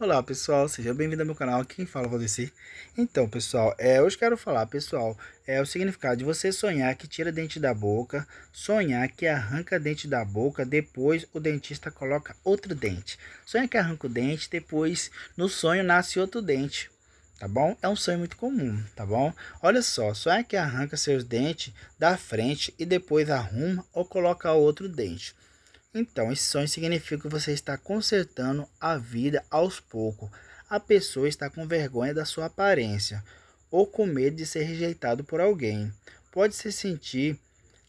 Olá pessoal, seja bem-vindo ao meu canal, quem fala é você? Então pessoal, é, hoje quero falar pessoal, é o significado de você sonhar que tira dente da boca, sonhar que arranca dente da boca, depois o dentista coloca outro dente. Sonhar que arranca o dente, depois no sonho nasce outro dente, tá bom? É um sonho muito comum, tá bom? Olha só, sonhar que arranca seus dentes da frente e depois arruma ou coloca outro dente. Então, esse sonho significa que você está consertando a vida aos poucos. A pessoa está com vergonha da sua aparência ou com medo de ser rejeitado por alguém. Pode se sentir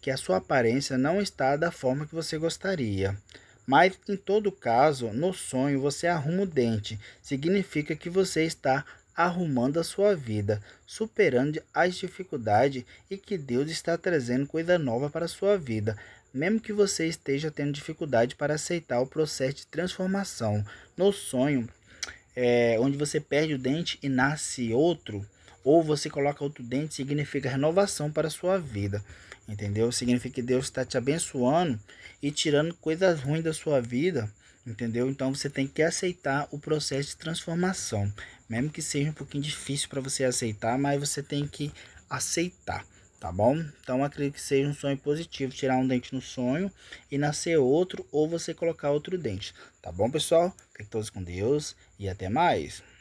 que a sua aparência não está da forma que você gostaria. Mas em todo caso, no sonho você arruma o dente, significa que você está arrumando a sua vida, superando as dificuldades e que Deus está trazendo coisa nova para a sua vida mesmo que você esteja tendo dificuldade para aceitar o processo de transformação. No sonho, é, onde você perde o dente e nasce outro, ou você coloca outro dente, significa renovação para a sua vida. Entendeu? Significa que Deus está te abençoando e tirando coisas ruins da sua vida. Entendeu? Então você tem que aceitar o processo de transformação. Mesmo que seja um pouquinho difícil para você aceitar, mas você tem que aceitar tá bom? Então acredito que seja um sonho positivo, tirar um dente no sonho e nascer outro ou você colocar outro dente, tá bom, pessoal? Fiquem todos com Deus e até mais.